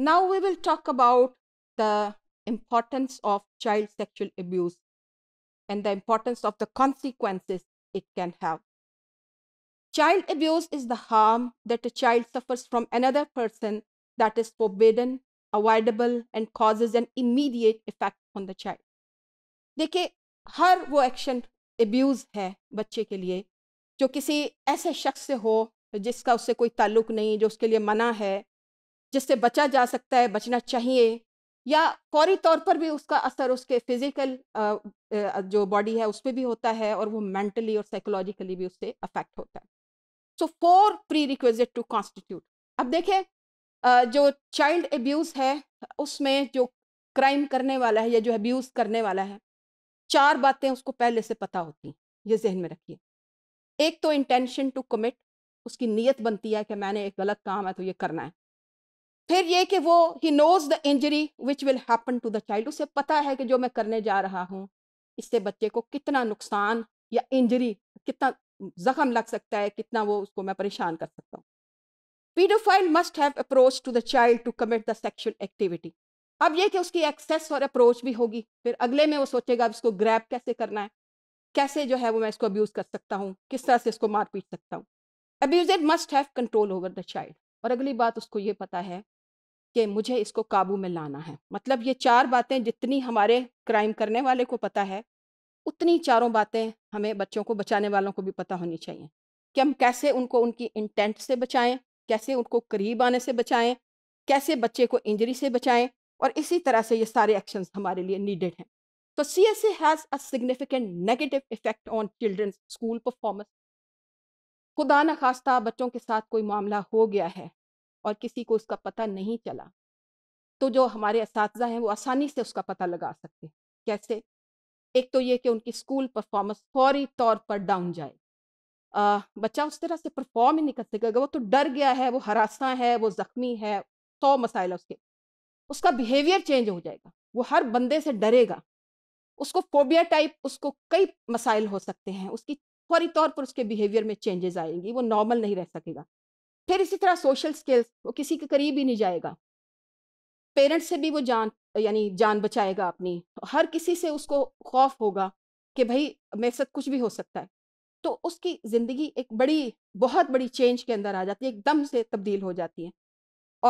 Now we will talk about the importance of child sexual abuse and the importance of the consequences it can have. Child abuse is the harm that a child suffers from another person that is forbidden, avoidable, and causes an immediate effect on the child. देखिए हर वो action abuse है बच्चे के लिए जो किसी ऐसे शख्स से हो जिसका उससे कोई ताल्लुक नहीं जो उसके लिए मना है जिससे बचा जा सकता है बचना चाहिए या फौरी तौर पर भी उसका असर उसके फिजिकल जो बॉडी है उस पर भी होता है और वो मेंटली और साइकोलॉजिकली भी उससे अफेक्ट होता है so four prerequisite to constitute अब देखें जो चाइल्ड एब्यूज़ है उसमें जो क्राइम करने वाला है या जो अब्यूज़ करने वाला है चार बातें उसको पहले से पता होती हैं ये जहन में रखिए एक तो इंटेंशन टू कमिट उसकी नीयत बनती है कि मैंने एक गलत काम है तो ये करना है फिर ये कि वो ही knows the injury which will happen to the child उसे पता है कि जो मैं करने जा रहा हूँ इससे बच्चे को कितना नुकसान या इंजरी कितना जख्म लग सकता है कितना वो उसको मैं परेशान कर सकता हूँ paedophile must have approach to the child to commit the sexual activity अब ये कि उसकी एक्सेस और अप्रोच भी होगी फिर अगले में वो सोचेगा इसको ग्रैप कैसे करना है कैसे जो है वो मैं इसको अब्यूज़ कर सकता हूँ किस तरह से इसको मार पीट सकता हूँ abuser must have control over the child और अगली बात उसको ये पता है कि मुझे इसको काबू में लाना है मतलब ये चार बातें जितनी हमारे क्राइम करने वाले को पता है उतनी चारों बातें हमें बच्चों को बचाने वालों को भी पता होनी चाहिए कि हम कैसे उनको उनकी इंटेंट से बचाएं कैसे उनको करीब आने से बचाएं कैसे बच्चे को इंजरी से बचाएं और इसी तरह से ये सारे एक्शन हमारे लिए नीडेड हैं तो C S A has a significant negative effect on children school performance खुदा न खास्ता बच्चों के साथ कोई मामला हो गया है और किसी को उसका पता नहीं चला तो जो हमारे इस हैं वो आसानी से उसका पता लगा सकते हैं कैसे एक तो ये कि उनकी स्कूल परफॉर्मेंस फौरी तौर पर डाउन जाए आ, बच्चा उस तरह से परफॉर्म ही नहीं कर सकेगा वो तो डर गया है वो हरासा है वो ज़ख्मी है सौ मसाइल उसके उसका बिहेवियर चेंज हो जाएगा वो हर बंदे से डरेगा उसको फोबिया टाइप उसको कई मसाइल हो सकते हैं उसकी फौरी तौर पर उसके बिहेवियर में चेंजेस आएंगी वो नॉर्मल नहीं रह सकेगा फिर इसी तरह सोशल स्किल्स वो किसी के करीब ही नहीं जाएगा पेरेंट्स से भी वो जान यानी जान बचाएगा अपनी हर किसी से उसको खौफ होगा कि भाई मेरे साथ कुछ भी हो सकता है तो उसकी ज़िंदगी एक बड़ी बहुत बड़ी चेंज के अंदर आ जाती है एकदम से तब्दील हो जाती है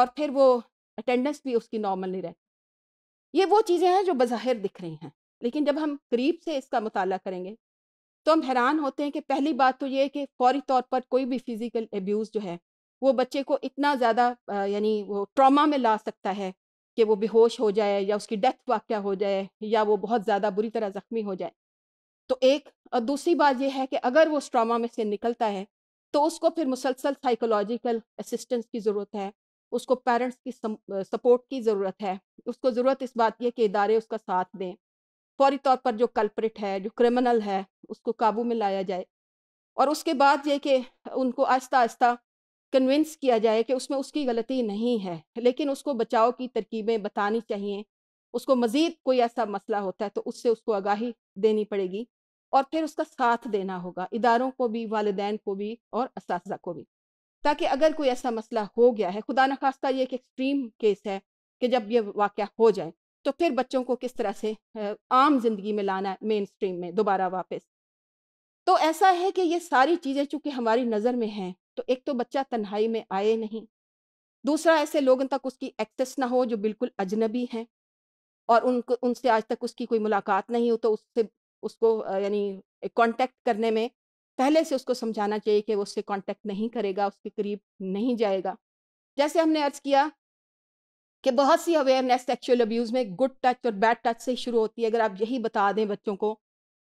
और फिर वो अटेंडेंस भी उसकी नॉर्मल नहीं रहती ये वो चीज़ें हैं जो बज़ाहिर दिख रही हैं लेकिन जब हम करीब से इसका मुताल करेंगे तो हम हैरान होते हैं कि पहली बात तो ये है कि फौरी तौर पर कोई भी फिज़िकल एब्यूज़ जो है वो बच्चे को इतना ज़्यादा यानी वो ट्रॉमा में ला सकता है कि वो बेहोश हो जाए या उसकी डेथ वाक्य हो जाए या वो बहुत ज़्यादा बुरी तरह ज़ख्मी हो जाए तो एक और दूसरी बात यह है कि अगर वो उस ट्रामा में से निकलता है तो उसको फिर मुसलसल साइकोलॉजिकल असिस्टेंस की ज़रूरत है उसको पेरेंट्स की सपोर्ट की ज़रूरत है उसको ज़रूरत इस बात की कि इदारे उसका साथ दें फौरी तौर पर जो कल्प्रिट है जो क्रिमिनल है उसको काबू में लाया जाए और उसके बाद ये कि उनको आहिस्ता आहिस्ता कन्विंस किया जाए कि उसमें उसकी गलती नहीं है लेकिन उसको बचाव की तरकीबें बतानी चाहिए उसको मज़ीद कोई ऐसा मसला होता है तो उससे उसको आगाही देनी पड़ेगी और फिर उसका साथ देना होगा इदारों को भी वालदेन को भी और इस को भी ताकि अगर कोई ऐसा मसला हो गया है खुदा न खास्ता ये एक एक्सट्रीम केस है कि जब ये वाक़ हो जाए तो फिर बच्चों को किस तरह से आम जिंदगी में लाना है मेन स्ट्रीम में दोबारा वापस तो ऐसा है कि ये सारी चीज़ें चूँकि हमारी नज़र में हैं तो एक तो बच्चा तन्हाई में आए नहीं दूसरा ऐसे लोगों तक उसकी एक्सेस ना हो जो बिल्कुल अजनबी हैं और उनको उनसे आज तक उसकी कोई मुलाकात नहीं हो तो उससे उसको यानी कांटेक्ट करने में पहले से उसको समझाना चाहिए कि वो उससे कांटेक्ट नहीं करेगा उसके करीब नहीं जाएगा जैसे हमने अर्ज किया कि बहुत सी अवेयरनेस सेक्सुअल अब्यूज़ में गुड टच और बैड टच से शुरू होती है अगर आप यही बता दें बच्चों को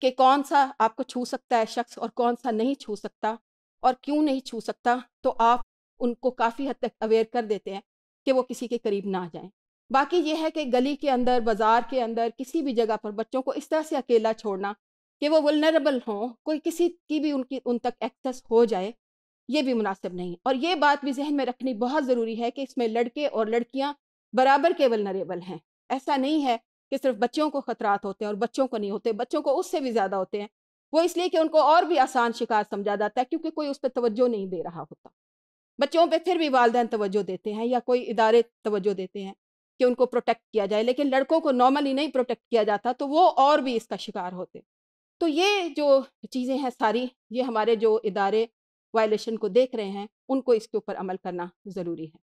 कि कौन सा आपको छू सकता है शख्स और कौन सा नहीं छू सकता और क्यों नहीं छू सकता तो आप उनको काफ़ी हद तक अवेयर कर देते हैं कि वो किसी के करीब ना जाएं बाकी ये है कि गली के अंदर बाज़ार के अंदर किसी भी जगह पर बच्चों को इस तरह से अकेला छोड़ना कि वो वलनरेबल हों कोई किसी की भी उनकी उन तक एक्सेस हो जाए ये भी मुनासिब नहीं और ये बात भी जहन में रखनी बहुत ज़रूरी है कि इसमें लड़के और लड़कियाँ बराबर के वलनरेबल हैं ऐसा नहीं है कि सिर्फ बच्चों को ख़तरात होते हैं और बच्चों को नहीं होते बच्चों को उससे भी ज़्यादा होते हैं वो इसलिए कि उनको और भी आसान शिकार समझा जाता है क्योंकि कोई उस पर तवज्जो नहीं दे रहा होता बच्चों पे फिर भी वालदे तवज्जो देते हैं या कोई इदारे तवज्जो देते हैं कि उनको प्रोटेक्ट किया जाए लेकिन लड़कों को नॉर्मली नहीं प्रोटेक्ट किया जाता तो वो और भी इसका शिकार होते तो ये जो चीज़ें हैं सारी ये हमारे जो इदारे वायलेशन को देख रहे हैं उनको इसके ऊपर अमल करना ज़रूरी है